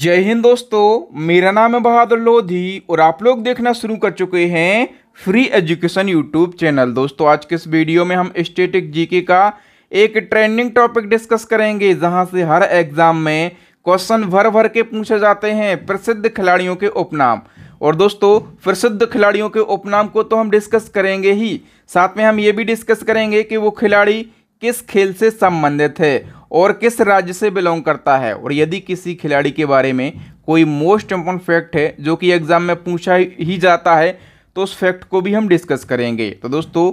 जय हिंद दोस्तों मेरा नाम है बहादुर लोधी और आप लोग देखना शुरू कर चुके हैं फ्री एजुकेशन यूट्यूब चैनल दोस्तों आज के इस वीडियो में हम स्टेटिक जीके का एक ट्रेंडिंग टॉपिक डिस्कस करेंगे जहां से हर एग्जाम में क्वेश्चन भर भर के पूछे जाते हैं प्रसिद्ध खिलाड़ियों के उपनाम और दोस्तों प्रसिद्ध खिलाड़ियों के उपनाम को तो हम डिस्कस करेंगे ही साथ में हम ये भी डिस्कस करेंगे कि वो खिलाड़ी किस खेल से संबंधित है और किस राज्य से बिलोंग करता है और यदि किसी खिलाड़ी के बारे में कोई मोस्ट इम्पोर्टेंट फैक्ट है जो कि एग्ज़ाम में पूछा ही जाता है तो उस फैक्ट को भी हम डिस्कस करेंगे तो दोस्तों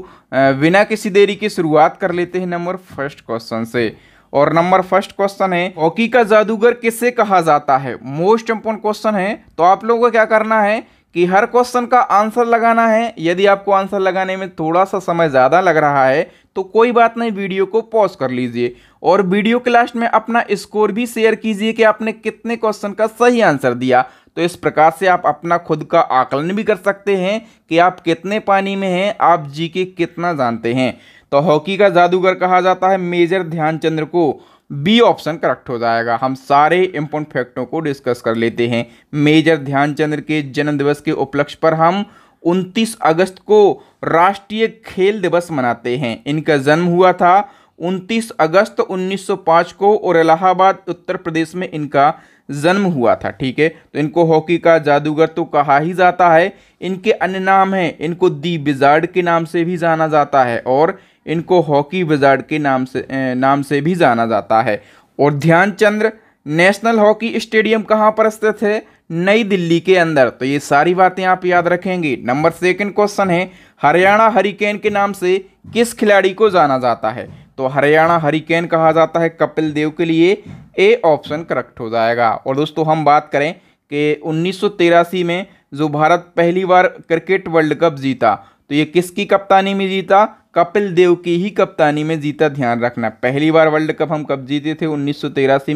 बिना किसी देरी की शुरुआत कर लेते हैं नंबर फर्स्ट क्वेश्चन से और नंबर फर्स्ट क्वेश्चन है हॉकी का जादूगर किससे कहा जाता है मोस्ट इम्पोर्टेंट क्वेश्चन है तो आप लोगों को क्या करना है कि हर क्वेश्चन का आंसर लगाना है यदि आपको आंसर लगाने में थोड़ा सा समय ज़्यादा लग रहा है तो कोई बात नहीं वीडियो को पॉज कर लीजिए और वीडियो के लास्ट में अपना स्कोर भी शेयर कीजिए कि आपने कितने क्वेश्चन का सही आंसर दिया तो इस प्रकार से आप अपना खुद का आकलन भी कर सकते हैं कि आप कितने पानी में हैं आप जी के कितना जानते हैं तो हॉकी का जादूगर कहा जाता है मेजर ध्यानचंद्र को बी ऑप्शन करेक्ट हो जाएगा हम सारे इम्पोर्टेंट फैक्टों को डिस्कस कर लेते हैं मेजर ध्यानचंद्र के जन्म दिवस के उपलक्ष्य पर हम 29 अगस्त को राष्ट्रीय खेल दिवस मनाते हैं इनका जन्म हुआ था 29 अगस्त 1905 को और इलाहाबाद उत्तर प्रदेश में इनका जन्म हुआ था ठीक है तो इनको हॉकी का जादूगर तो कहा ही जाता है इनके अन्य नाम हैं इनको दी बिजार्ड के नाम से भी जाना जाता है और इनको हॉकी विजार्ड के नाम से नाम से भी जाना जाता है और ध्यानचंद्र नेशनल हॉकी स्टेडियम कहाँ पर स्थित है नई दिल्ली के अंदर तो ये सारी बातें आप याद रखेंगे नंबर सेकंड क्वेश्चन है हरियाणा हरिकेन के नाम से किस खिलाड़ी को जाना जाता है तो हरियाणा हरिकेन कहा जाता है कपिल देव के लिए ए ऑप्शन करेक्ट हो जाएगा और दोस्तों हम बात करें कि उन्नीस में जो भारत पहली बार क्रिकेट वर्ल्ड कप जीता तो ये किसकी कप्तानी में जीता कपिल देव की ही कप्तानी में जीता ध्यान रखना पहली बार वर्ल्ड कप हम कब जीते थे उन्नीस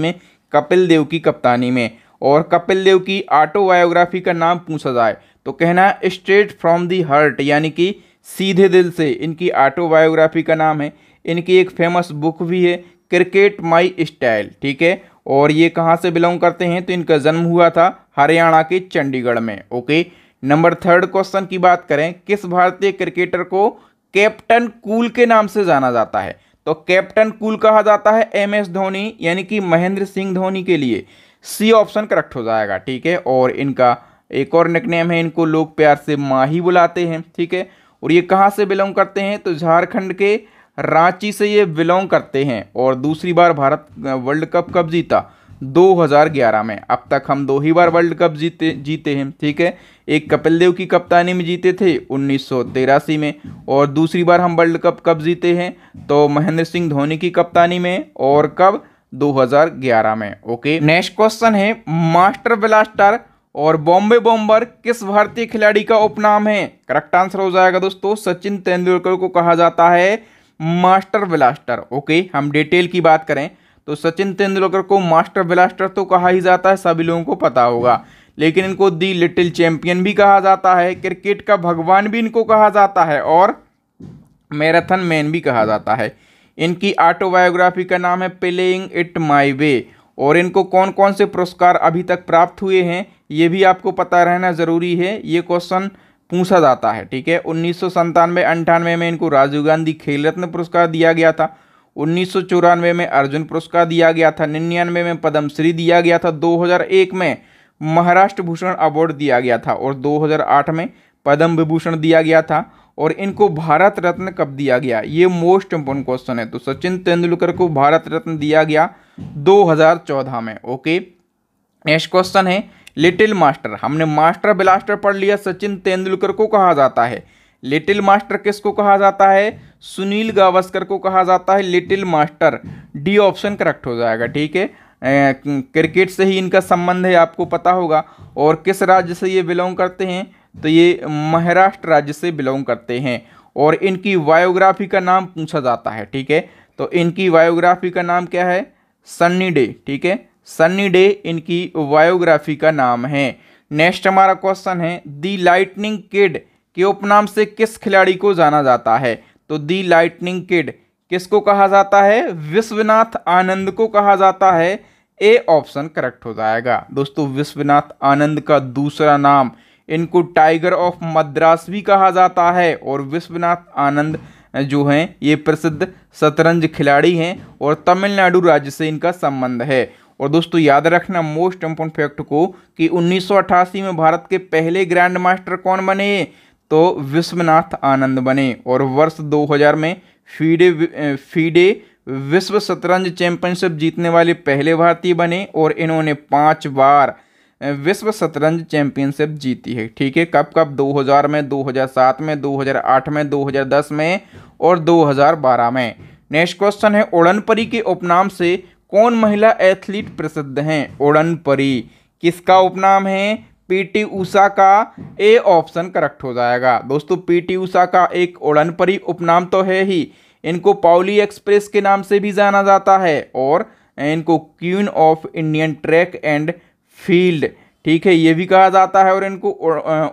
में कपिल देव की कप्तानी में और कपिल देव की ऑटोबायोग्राफी का नाम पूछा जाए तो कहना स्ट्रेट फ्रॉम दी हर्ट यानी कि सीधे दिल से इनकी ऑटोबायोग्राफी का नाम है इनकी एक फेमस बुक भी है क्रिकेट माई स्टाइल ठीक है और ये कहाँ से बिलोंग करते हैं तो इनका जन्म हुआ था हरियाणा के चंडीगढ़ में ओके नंबर थर्ड क्वेश्चन की बात करें किस भारतीय क्रिकेटर को कैप्टन कूल के नाम से जाना जाता है तो कैप्टन कूल कहा जाता है एम एस धोनी यानी कि महेंद्र सिंह धोनी के लिए सी ऑप्शन करेक्ट हो जाएगा ठीक है और इनका एक और निकनेम है इनको लोग प्यार से माही बुलाते हैं ठीक है और ये कहाँ से बिलोंग करते हैं तो झारखंड के रांची से ये बिलोंग करते हैं और दूसरी बार भारत वर्ल्ड कप कब जीता 2011 में अब तक हम दो ही बार वर्ल्ड कप जीते जीते हैं ठीक है एक कपिल देव की कप्तानी में जीते थे उन्नीस में और दूसरी बार हम वर्ल्ड कप कब जीते हैं तो महेंद्र सिंह धोनी की कप्तानी में और कब 2011 में ओके नेक्स्ट क्वेश्चन है मास्टर ब्लास्टर और बॉम्बे बॉम्बर किस भारतीय खिलाड़ी का उपनाम है करेक्ट आंसर हो जाएगा दोस्तों सचिन तेंदुलकर को कहा जाता है मास्टर ब्लास्टर ओके हम डिटेल की बात करें तो सचिन तेंदुलकर को मास्टर ब्लास्टर तो कहा ही जाता है सभी लोगों को पता होगा लेकिन इनको दी लिटिल चैंपियन भी कहा जाता है क्रिकेट का भगवान भी इनको कहा जाता है और मैराथन मैन भी कहा जाता है इनकी ऑटोबायोग्राफी का नाम है प्लेइंग इट माई वे और इनको कौन कौन से पुरस्कार अभी तक प्राप्त हुए हैं ये भी आपको पता रहना ज़रूरी है ये क्वेश्चन पूछा जाता है ठीक है उन्नीस सौ में इनको राजीव गांधी खेल रत्न पुरस्कार दिया गया था उन्नीस में अर्जुन पुरस्कार दिया गया था निन्यानवे में पद्मश्री दिया गया था 2001 में महाराष्ट्र भूषण अवार्ड दिया गया था और 2008 में पद्म विभूषण दिया गया था और इनको भारत रत्न कब दिया गया ये मोस्ट इम्पोर्टेंट क्वेश्चन है तो सचिन तेंदुलकर को भारत रत्न दिया गया 2014 में ओके नेक्स्ट क्वेश्चन है लिटिल मास्टर हमने मास्टर ब्लास्टर पढ़ लिया सचिन तेंदुलकर को कहा जाता है लिटिल मास्टर किसको कहा जाता है सुनील गावस्कर को कहा जाता है little master D option correct हो जाएगा ठीक है क्रिकेट से ही इनका संबंध है आपको पता होगा और किस राज्य से ये बिलोंग करते हैं तो ये महाराष्ट्र राज्य से बिलोंग करते हैं और इनकी बायोग्राफी का नाम पूछा जाता है ठीक है तो इनकी बायोग्राफी का नाम क्या है सन्नी डे ठीक है सन्नी डे इनकी बायोग्राफी का नाम है नेक्स्ट हमारा क्वेश्चन है दी लाइटनिंग किड के उपनाम से किस खिलाड़ी को जाना जाता है तो दी लाइटनिंग किड किसको कहा जाता है विश्वनाथ आनंद को कहा जाता है ए ऑप्शन करेक्ट हो जाएगा दोस्तों विश्वनाथ आनंद का दूसरा नाम इनको टाइगर ऑफ मद्रास भी कहा जाता है और विश्वनाथ आनंद जो हैं ये प्रसिद्ध शतरंज खिलाड़ी हैं और तमिलनाडु राज्य से इनका संबंध है और दोस्तों याद रखना मोस्ट इम्पोर्टेंट फैक्ट को कि 1988 में भारत के पहले ग्रैंड मास्टर कौन बने तो विश्वनाथ आनंद बने और वर्ष 2000 में फीडे फीडे विश्व शतरंज चैंपियनशिप जीतने वाले पहले भारतीय बने और इन्होंने पांच बार विश्व शतरंज चैंपियनशिप जीती है ठीक है कब कब 2000 में 2007 में 2008 में 2010 में और 2012 में नेक्स्ट क्वेश्चन है उड़नपरी के उपनाम से कौन महिला एथलीट प्रसिद्ध हैं उड़नपरी किसका उपनाम है पीटी ऊषा का ए ऑप्शन करेक्ट हो जाएगा दोस्तों पीटी ऊषा का एक उड़नपरी उपनाम तो है ही इनको पाउली एक्सप्रेस के नाम से भी जाना जाता है और इनको queen of Indian track and field ठीक है ये भी कहा जाता है और इनको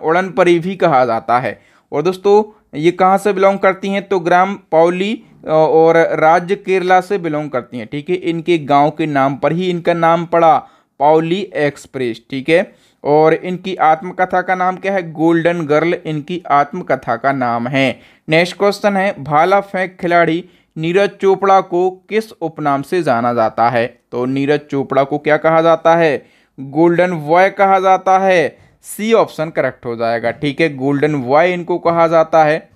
उड़न परी भी कहा जाता है और दोस्तों ये कहाँ से बिलोंग करती हैं तो ग्राम पाउली और राज्य केरला से बिलोंग करती हैं ठीक है इनके गांव के नाम पर ही इनका नाम पड़ा पाउली एक्सप्रेस ठीक है और इनकी आत्मकथा का नाम क्या है गोल्डन गर्ल इनकी आत्मकथा का नाम है नेक्स्ट क्वेश्चन है भाला फेंक खिलाड़ी नीरज चोपड़ा को किस उपनाम से जाना जाता है तो नीरज चोपड़ा को क्या कहा जाता है गोल्डन बॉय कहा जाता है सी ऑप्शन करेक्ट हो जाएगा ठीक है गोल्डन बॉय इनको कहा जाता है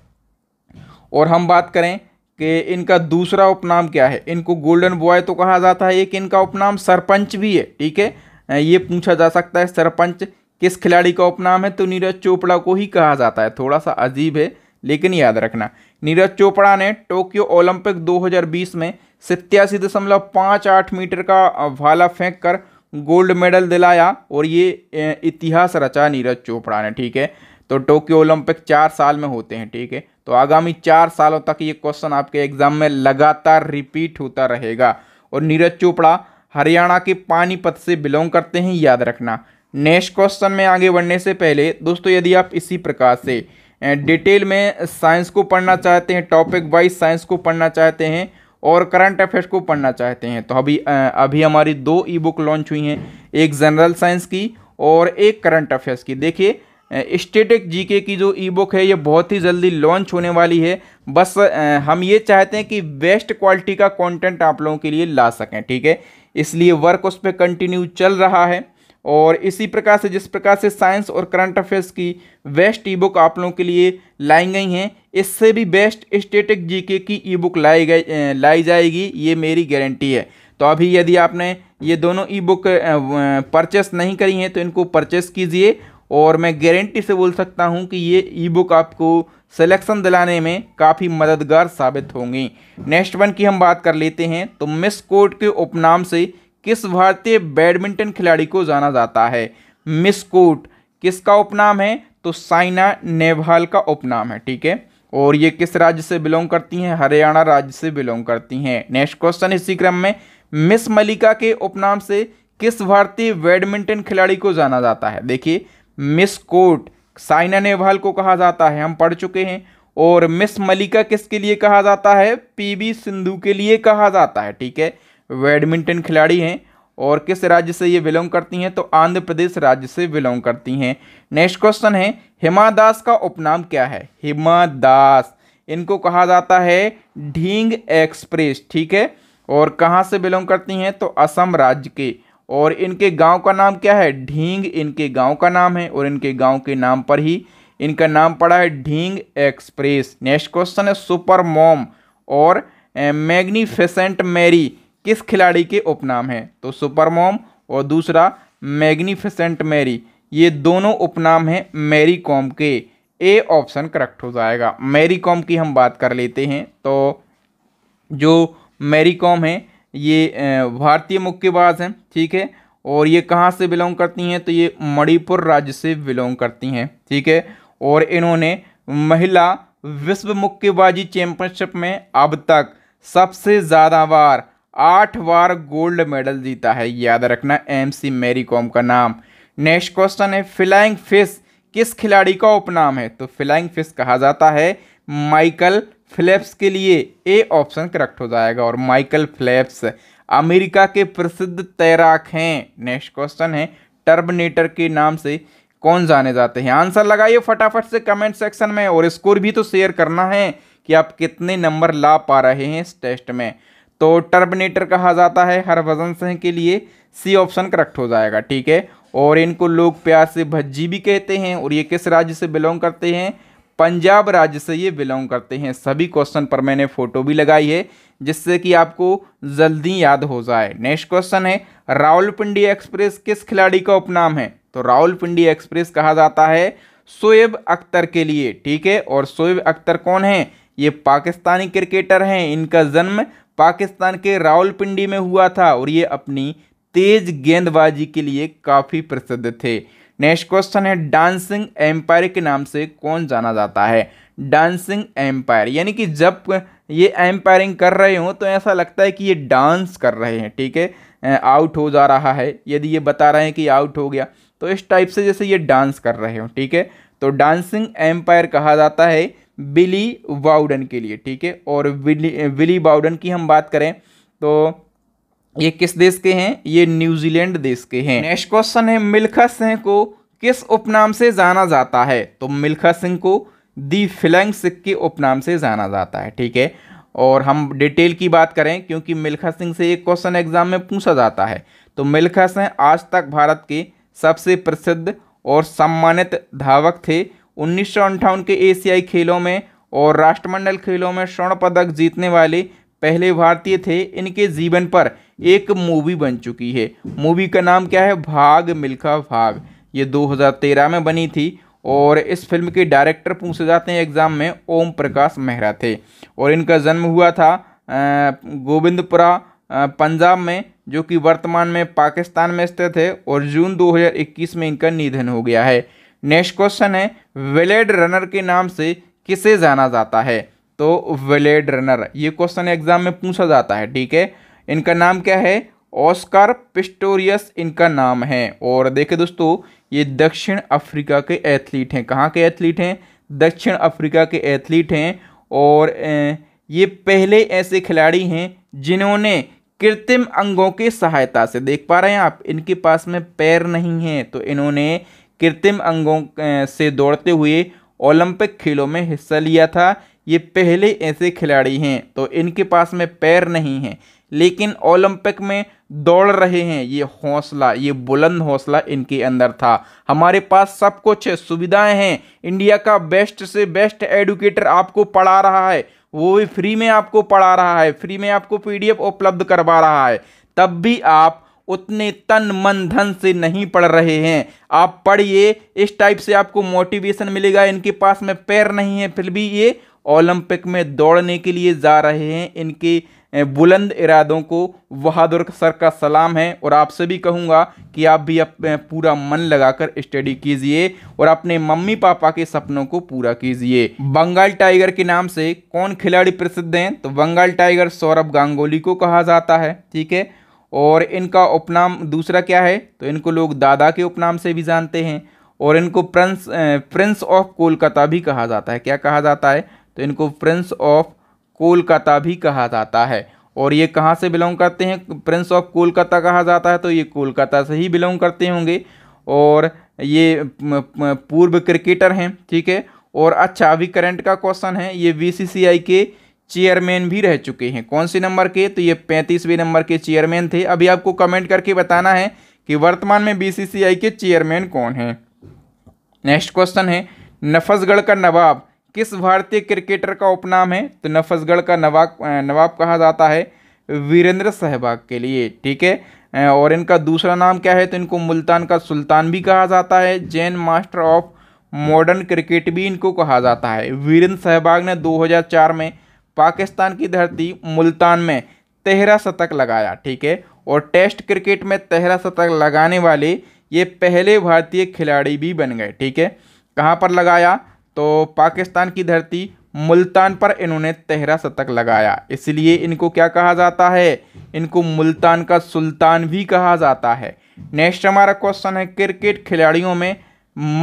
और हम बात करें कि इनका दूसरा उपनाम क्या है इनको गोल्डन बॉय तो कहा जाता है एक इनका उपनाम सरपंच भी है ठीक है ये पूछा जा सकता है सरपंच किस खिलाड़ी का उपनाम है तो नीरज चोपड़ा को ही कहा जाता है थोड़ा सा अजीब है लेकिन याद रखना नीरज चोपड़ा ने टोक्यो ओलंपिक 2020 में सत्यासी दशमलव पाँच आठ मीटर का भाला फेंक कर गोल्ड मेडल दिलाया और ये इतिहास रचा नीरज चोपड़ा ने ठीक है तो टोक्यो ओलंपिक चार साल में होते हैं ठीक है तो आगामी चार सालों तक ये क्वेश्चन आपके एग्जाम में लगातार रिपीट होता रहेगा और नीरज चोपड़ा हरियाणा के पानीपत से बिलोंग करते हैं याद रखना नेक्स्ट क्वेश्चन में आगे बढ़ने से पहले दोस्तों यदि आप इसी प्रकार से डिटेल में साइंस को पढ़ना चाहते हैं टॉपिक वाइज साइंस को पढ़ना चाहते हैं और करंट अफेयर्स को पढ़ना चाहते हैं तो अभी अभी हमारी दो ई बुक लॉन्च हुई हैं एक जनरल साइंस की और एक करंट अफेयर्स की देखिए स्टेटिक जीके की जो ई बुक है ये बहुत ही जल्दी लॉन्च होने वाली है बस हम ये चाहते हैं कि बेस्ट क्वालिटी का कंटेंट आप लोगों के लिए ला सकें ठीक है इसलिए वर्क उस पर कंटिन्यू चल रहा है और इसी प्रकार से जिस प्रकार से साइंस और करंट अफेयर्स की बेस्ट ई बुक आप लोगों के लिए लाई गई हैं इससे भी बेस्ट स्टेटिक जीके की ई बुक लाई गई लाई जाएगी ये मेरी गारंटी है तो अभी यदि आपने ये दोनों ई बुक परचेस नहीं करी हैं तो इनको परचेस कीजिए और मैं गारंटी से बोल सकता हूँ कि ये ई बुक आपको सिलेक्शन दिलाने में काफ़ी मददगार साबित होंगी नेक्स्ट वन की हम बात कर लेते हैं तो मिस कोर्ट के उपनाम से किस भारतीय बैडमिंटन खिलाड़ी को जाना जाता है मिस कोर्ट किसका उपनाम है तो साइना नेहवाल का उपनाम है ठीक है और ये किस राज्य से बिलोंग करती हैं हरियाणा राज्य से बिलोंग करती हैं नेक्स्ट क्वेश्चन इसी क्रम में मिस मलिका के उपनाम से किस भारतीय बैडमिंटन खिलाड़ी को जाना जाता है देखिए मिस कोर्ट साइना नेहवाल को कहा जाता है हम पढ़ चुके हैं और मिस मलिका किसके लिए कहा जाता है पीवी सिंधु के लिए कहा जाता है ठीक है बैडमिंटन खिलाड़ी हैं और किस राज्य से ये बिलोंग करती हैं तो आंध्र प्रदेश राज्य से बिलोंग करती हैं नेक्स्ट क्वेश्चन है हिमा दास का उपनाम क्या है हिमा दास इनको कहा जाता है ढींग एक्सप्रेस ठीक है और कहाँ से बिलोंग करती हैं तो असम राज्य के और इनके गांव का नाम क्या है ढींग इनके गांव का नाम है और इनके गांव के नाम पर ही इनका नाम पड़ा है ढींग एक्सप्रेस नेक्स्ट क्वेश्चन है सुपर मॉम और मैग्नीफिसेंट मैरी किस खिलाड़ी के उपनाम है तो सुपर मॉम और दूसरा मैग्नीफिसेंट मैरी ये दोनों उपनाम हैं मैरी कॉम के ए ऑप्शन करेक्ट हो जाएगा मैरी कॉम की हम बात कर लेते हैं तो जो मैरी कॉम है ये भारतीय मुक्केबाज हैं ठीक है और ये कहाँ से बिलोंग करती हैं तो ये मणिपुर राज्य से बिलोंग करती हैं ठीक है और इन्होंने महिला विश्व मुक्केबाजी चैंपियनशिप में अब तक सबसे ज़्यादा बार आठ बार गोल्ड मेडल जीता है याद रखना एम सी मेरी कॉम का नाम नेक्स्ट क्वेश्चन है फ्लाइंग फिश किस खिलाड़ी का उपनाम है तो फ्लाइंग फिश कहा जाता है माइकल फ्लैप्स के लिए ए ऑप्शन करेक्ट हो जाएगा और माइकल फ्लैप्स अमेरिका के प्रसिद्ध तैराक हैं नेक्स्ट क्वेश्चन है टर्बनेटर के नाम से कौन जाने जाते हैं आंसर लगाइए फटाफट से कमेंट सेक्शन में और स्कोर भी तो शेयर करना है कि आप कितने नंबर ला पा रहे हैं इस टेस्ट में तो टर्बनेटर कहा जाता है हर वजन सिंह के लिए सी ऑप्शन करेक्ट हो जाएगा ठीक है और इनको लोग प्यार से भज्जी भी कहते हैं और ये किस राज्य से बिलोंग करते हैं पंजाब राज्य से ये बिलोंग करते हैं सभी क्वेश्चन पर मैंने फोटो भी लगाई है जिससे कि आपको जल्दी याद हो जाए नेक्स्ट क्वेश्चन है रावलपिंडी एक्सप्रेस किस खिलाड़ी का उपनाम है तो रावलपिंडी एक्सप्रेस कहा जाता है शोएब अख्तर के लिए ठीक है और शोएब अख्तर कौन है ये पाकिस्तानी क्रिकेटर हैं इनका जन्म पाकिस्तान के रावलपिंडी में हुआ था और ये अपनी तेज गेंदबाजी के लिए काफ़ी प्रसिद्ध थे नेक्स्ट क्वेश्चन है डांसिंग एम्पायर के नाम से कौन जाना जाता है डांसिंग एम्पायर यानी कि जब ये एम्पायरिंग कर रहे हो तो ऐसा लगता है कि ये डांस कर रहे हैं ठीक है आउट हो जा रहा है यदि ये बता रहे हैं कि आउट हो गया तो इस टाइप से जैसे ये डांस कर रहे हो ठीक है तो डांसिंग एम्पायर कहा जाता है बिली बाउडन के लिए ठीक है और विली विली बाउडन की हम बात करें तो ये किस देश के हैं ये न्यूजीलैंड देश के हैं नेक्स्ट क्वेश्चन है मिल्खा सिंह को किस उपनाम से जाना जाता है तो मिल्खा सिंह को दी फिलंग सिख के उपनाम से जाना जाता है ठीक है और हम डिटेल की बात करें क्योंकि मिल्खा सिंह से एक क्वेश्चन एग्जाम में पूछा जाता है तो मिल्खा सिंह आज तक भारत के सबसे प्रसिद्ध और सम्मानित धावक थे उन्नीस के एशियाई खेलों में और राष्ट्रमंडल खेलों में स्वर्ण पदक जीतने वाले पहले भारतीय थे इनके जीवन पर एक मूवी बन चुकी है मूवी का नाम क्या है भाग मिल्खा भाग ये 2013 में बनी थी और इस फिल्म के डायरेक्टर पूछे जाते हैं एग्ज़ाम में ओम प्रकाश मेहरा थे और इनका जन्म हुआ था गोविंदपुरा पंजाब में जो कि वर्तमान में पाकिस्तान में स्थित है और जून 2021 में इनका निधन हो गया है नेक्स्ट क्वेश्चन है वेलेड रनर के नाम से किसे जाना जाता है तो वेलेड रनर ये क्वेश्चन एग्जाम में पूछा जाता है ठीक है इनका नाम क्या है ऑस्कार पिस्टोरियस इनका नाम है और देखें दोस्तों ये दक्षिण अफ्रीका के एथलीट हैं कहाँ के एथलीट हैं दक्षिण अफ्रीका के एथलीट हैं और ये पहले ऐसे खिलाड़ी हैं जिन्होंने कृत्रिम अंगों की सहायता से देख पा रहे हैं आप इनके पास में पैर नहीं हैं तो इन्होंने कृत्रिम अंगों से दौड़ते हुए ओलंपिक खेलों में हिस्सा लिया था ये पहले ऐसे खिलाड़ी हैं तो इनके पास में पैर नहीं हैं लेकिन ओलंपिक में दौड़ रहे हैं ये हौसला ये बुलंद हौसला इनके अंदर था हमारे पास सब कुछ है सुविधाएं हैं इंडिया का बेस्ट से बेस्ट एडुकेटर आपको पढ़ा रहा है वो भी फ्री में आपको पढ़ा रहा है फ्री में आपको पीडीएफ उपलब्ध करवा रहा है तब भी आप उतने तन मन धन से नहीं पढ़ रहे हैं आप पढ़िए इस टाइप से आपको मोटिवेशन मिलेगा इनके पास में पैर नहीं है फिर भी ये ओलंपिक में दौड़ने के लिए जा रहे हैं इनके बुलंद इरादों को बहादुर सर का सलाम है और आपसे भी कहूँगा कि आप भी अपने पूरा मन लगाकर स्टडी कीजिए और अपने मम्मी पापा के सपनों को पूरा कीजिए बंगाल टाइगर के नाम से कौन खिलाड़ी प्रसिद्ध हैं तो बंगाल टाइगर सौरभ गांगुली को कहा जाता है ठीक है और इनका उपनाम दूसरा क्या है तो इनको लोग दादा के उपनाम से भी जानते हैं और इनको प्रिंस प्रिंस ऑफ कोलकाता भी कहा जाता है क्या कहा जाता है तो इनको प्रिंस ऑफ कोलकाता भी कहा जाता है और ये कहाँ से बिलोंग करते हैं प्रिंस ऑफ कोलकाता कहा जाता है तो ये कोलकाता से ही बिलोंग करते होंगे और ये पूर्व क्रिकेटर हैं ठीक है और अच्छा अभी करंट का क्वेश्चन है ये बीसीसीआई के चेयरमैन भी रह चुके हैं कौन से नंबर के तो ये पैंतीसवें नंबर के चेयरमैन थे अभी आपको कमेंट करके बताना है कि वर्तमान में बी के चेयरमैन कौन हैं नेक्स्ट क्वेश्चन है नफसगढ़ का नवाब किस भारतीय क्रिकेटर का उपनाम है तो नफसगढ़ का नवाब नवाब कहा जाता है वीरेंद्र सहवाग के लिए ठीक है और इनका दूसरा नाम क्या है तो इनको मुल्तान का सुल्तान भी कहा जाता है Zen master of modern cricket भी इनको कहा जाता है वीरेंद्र सहवाग ने 2004 में पाकिस्तान की धरती मुल्तान में तेहरा शतक लगाया ठीक है और टेस्ट क्रिकेट में तेहरा शतक लगाने वाले ये पहले भारतीय खिलाड़ी भी बन गए ठीक है कहाँ पर लगाया तो पाकिस्तान की धरती मुल्तान पर इन्होंने तेहरा शतक लगाया इसलिए इनको क्या कहा जाता है इनको मुल्तान का सुल्तान भी कहा जाता है नेक्स्ट हमारा क्वेश्चन है क्रिकेट खिलाड़ियों में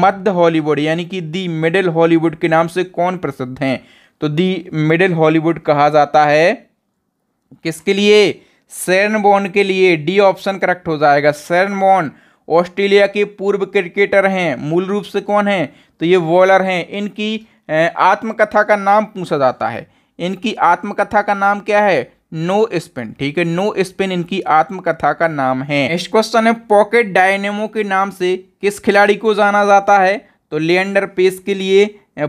मध्य हॉलीवुड यानी कि दी मिडिल हॉलीवुड के नाम से कौन प्रसिद्ध हैं तो दी मिडिल हॉलीवुड कहा जाता है किसके लिए सैरन बोन के लिए डी ऑप्शन करेक्ट हो जाएगा सैरन बोन ऑस्ट्रेलिया के पूर्व क्रिकेटर हैं मूल रूप से कौन हैं तो ये बॉलर हैं इनकी आत्मकथा का नाम पूछा जाता है इनकी आत्मकथा का नाम क्या है नो स्पिन ठीक है नो स्पिन इनकी आत्मकथा का नाम है नेक्स्ट क्वेश्चन है पॉकेट डायनेमो के नाम से किस खिलाड़ी को जाना जाता है तो लियंडर पेस के लिए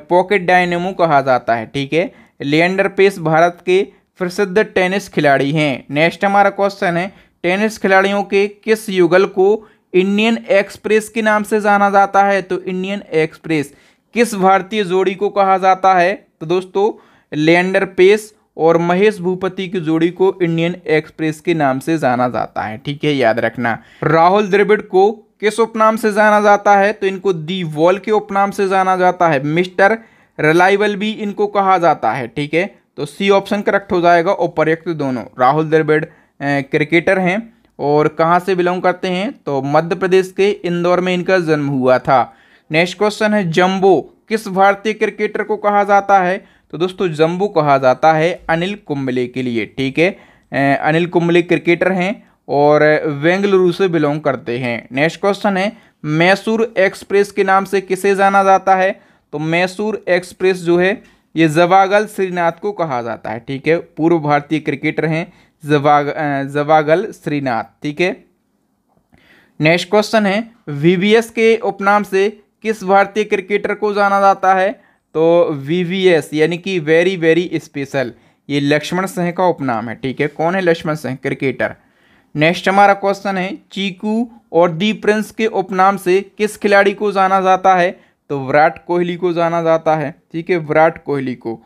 पॉकेट डायनेमो कहा जाता है ठीक है लियंडर पेस भारत के प्रसिद्ध टेनिस खिलाड़ी हैं नेक्स्ट हमारा क्वेश्चन है टेनिस खिलाड़ियों के किस युगल को इंडियन एक्सप्रेस के नाम से जाना जाता है तो इंडियन एक्सप्रेस किस भारतीय जोड़ी को कहा जाता है तो दोस्तों लैंडर पेस और महेश भूपति की जोड़ी को इंडियन एक्सप्रेस के नाम से जाना जाता है ठीक है याद रखना राहुल द्रविड़ को किस उपनाम से जाना जाता है तो इनको दी वॉल के उपनाम से जाना जाता है मिस्टर रिलायबल भी इनको कहा जाता है ठीक है तो सी ऑप्शन करेक्ट हो जाएगा और दोनों राहुल द्रविड़ क्रिकेटर हैं और कहाँ से बिलोंग करते हैं तो मध्य प्रदेश के इंदौर में इनका जन्म हुआ था नेक्स्ट क्वेश्चन है जम्बो किस भारतीय क्रिकेटर को कहा जाता है तो दोस्तों जम्बो कहा जाता है अनिल कुंबले के लिए ठीक है अनिल कुंबले क्रिकेटर हैं और बेंगलुरु से बिलोंग करते हैं नेक्स्ट क्वेश्चन है मैसूर एक्सप्रेस के नाम से किसे जाना जाता है तो मैसूर एक्सप्रेस जो है ये जवागल श्रीनाथ को कहा जाता है ठीक है पूर्व भारतीय क्रिकेटर हैं जवाग जवागल श्रीनाथ ठीक है नेक्स्ट क्वेश्चन है वीवीएस के उपनाम से किस भारतीय क्रिकेटर को जाना जाता है तो वीवीएस यानी कि वेरी वेरी स्पेशल ये लक्ष्मण सिंह का उपनाम है ठीक है कौन है लक्ष्मण सिंह क्रिकेटर नेक्स्ट हमारा क्वेश्चन है चीकू और दी प्रिंस के उपनाम से किस खिलाड़ी को जाना जाता है तो विराट कोहली को जाना जाता है ठीक है विराट कोहली को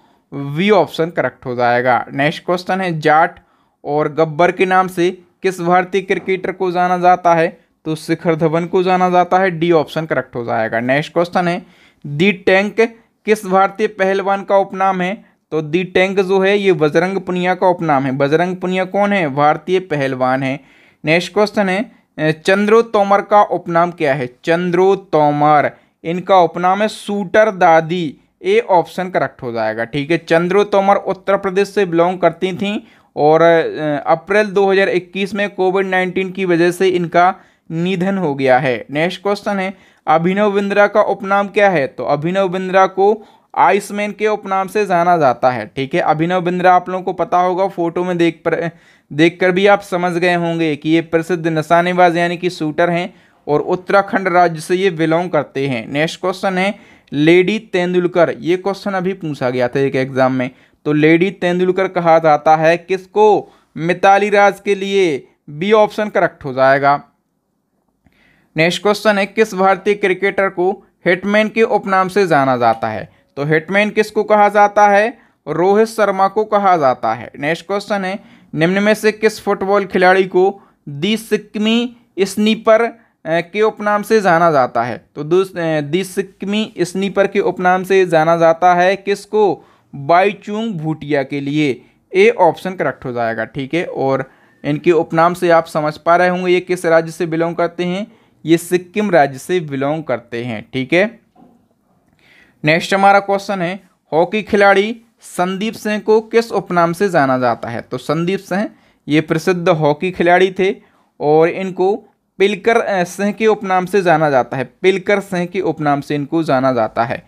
वी ऑप्शन करेक्ट हो जाएगा नेक्स्ट क्वेश्चन है जाट और गब्बर के नाम से किस भारतीय क्रिकेटर को जाना जाता है तो शिखर धवन को जाना जाता है डी ऑप्शन करेक्ट हो जाएगा नेक्स्ट क्वेश्चन है दी टैंक किस भारतीय पहलवान का उपनाम है तो दी टैंक जो है ये बजरंग पुनिया का उपनाम है बजरंग पुनिया कौन है भारतीय पहलवान है नेक्स्ट क्वेश्चन है चंद्रो तोमर का उपनाम क्या है चंद्रो तोमर इनका उपनाम है सूटर दादी ए ऑप्शन करेक्ट हो जाएगा ठीक है चंद्रो तोमर उत्तर प्रदेश से बिलोंग करती थीं और अप्रैल 2021 में कोविड 19 की वजह से इनका निधन हो गया है नेक्स्ट क्वेश्चन है अभिनव बिंद्रा का उपनाम क्या है तो अभिनव बिंद्रा को आइसमैन के उपनाम से जाना जाता है ठीक है अभिनव बिंद्रा आप लोगों को पता होगा फोटो में देख पर देख कर भी आप समझ गए होंगे कि ये प्रसिद्ध नशानेबाज यानी कि शूटर हैं और उत्तराखंड राज्य से ये बिलोंग करते हैं नेक्स्ट क्वेश्चन है लेडी तेंदुलकर ये क्वेश्चन अभी पूछा गया था एक एग्जाम में तो लेडी तेंदुलकर कहा जाता है किसको मिताली राज के लिए बी ऑप्शन करेक्ट हो जाएगा नेक्स्ट क्वेश्चन है किस भारतीय क्रिकेटर को हिटमैन के उपनाम से जाना जाता है तो हिटमैन किसको कहा जाता है रोहित शर्मा को कहा जाता है नेक्स्ट क्वेश्चन है निम्न में से किस फुटबॉल खिलाड़ी को दी सिक्मी स्नीपर के उपनाम से जाना जाता है तो दी सिक्मी स्नीपर के उपनाम से जाना जाता है किसको बाईचुंग भूटिया के लिए ए ऑप्शन करेक्ट हो जाएगा ठीक है और इनके उपनाम से आप समझ पा रहे होंगे ये किस राज्य से बिलोंग करते हैं ये सिक्किम राज्य से बिलोंग करते हैं ठीक है नेक्स्ट हमारा क्वेश्चन है हॉकी खिलाड़ी संदीप सिंह को किस उपनाम से जाना जाता है तो संदीप सिंह ये प्रसिद्ध हॉकी खिलाड़ी थे और इनको पिलकर सिंह के उपनाम से जाना जाता है पिलकर सिंह के उपनाम से इनको जाना जाता है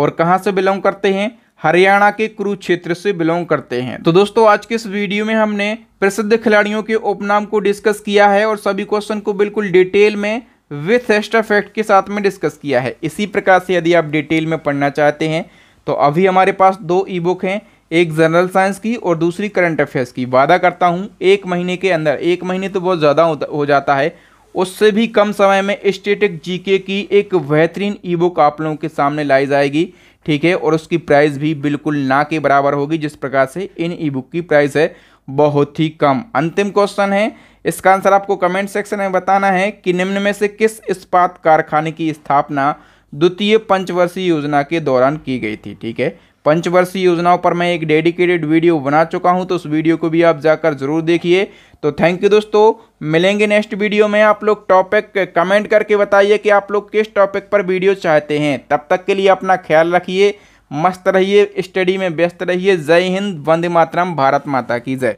और कहाँ से बिलोंग करते हैं हरियाणा के कुरुक्षेत्र से बिलोंग करते हैं तो दोस्तों आज के इस वीडियो में हमने प्रसिद्ध खिलाड़ियों के उपनाम को डिस्कस किया है और सभी क्वेश्चन को बिल्कुल डिटेल में विथ एक्स्ट्रा फैक्ट के साथ में डिस्कस किया है इसी प्रकार से यदि आप डिटेल में पढ़ना चाहते हैं तो अभी हमारे पास दो ई बुक हैं एक जनरल साइंस की और दूसरी करंट अफेयर्स की वादा करता हूँ एक महीने के अंदर एक महीने तो बहुत ज़्यादा हो जाता है उससे भी कम समय में स्टेटिक जीके की एक बेहतरीन ई बुक आप लोगों के सामने लाई जाएगी ठीक है और उसकी प्राइस भी बिल्कुल ना के बराबर होगी जिस प्रकार से इन ई बुक की प्राइस है बहुत ही कम अंतिम क्वेश्चन है इसका आंसर आपको कमेंट सेक्शन में बताना है कि निम्न में से किस इस्पात कारखाने की स्थापना द्वितीय पंचवर्षीय योजना के दौरान की गई थी ठीक है पंचवर्षीय योजनाओं पर मैं एक डेडिकेटेड वीडियो बना चुका हूं तो उस वीडियो को भी आप जाकर ज़रूर देखिए तो थैंक यू दोस्तों मिलेंगे नेक्स्ट वीडियो में आप लोग टॉपिक कमेंट करके बताइए कि आप लोग किस टॉपिक पर वीडियो चाहते हैं तब तक के लिए अपना ख्याल रखिए मस्त रहिए स्टडी में व्यस्त रहिए जय हिंद वंदे मातरम भारत माता की जय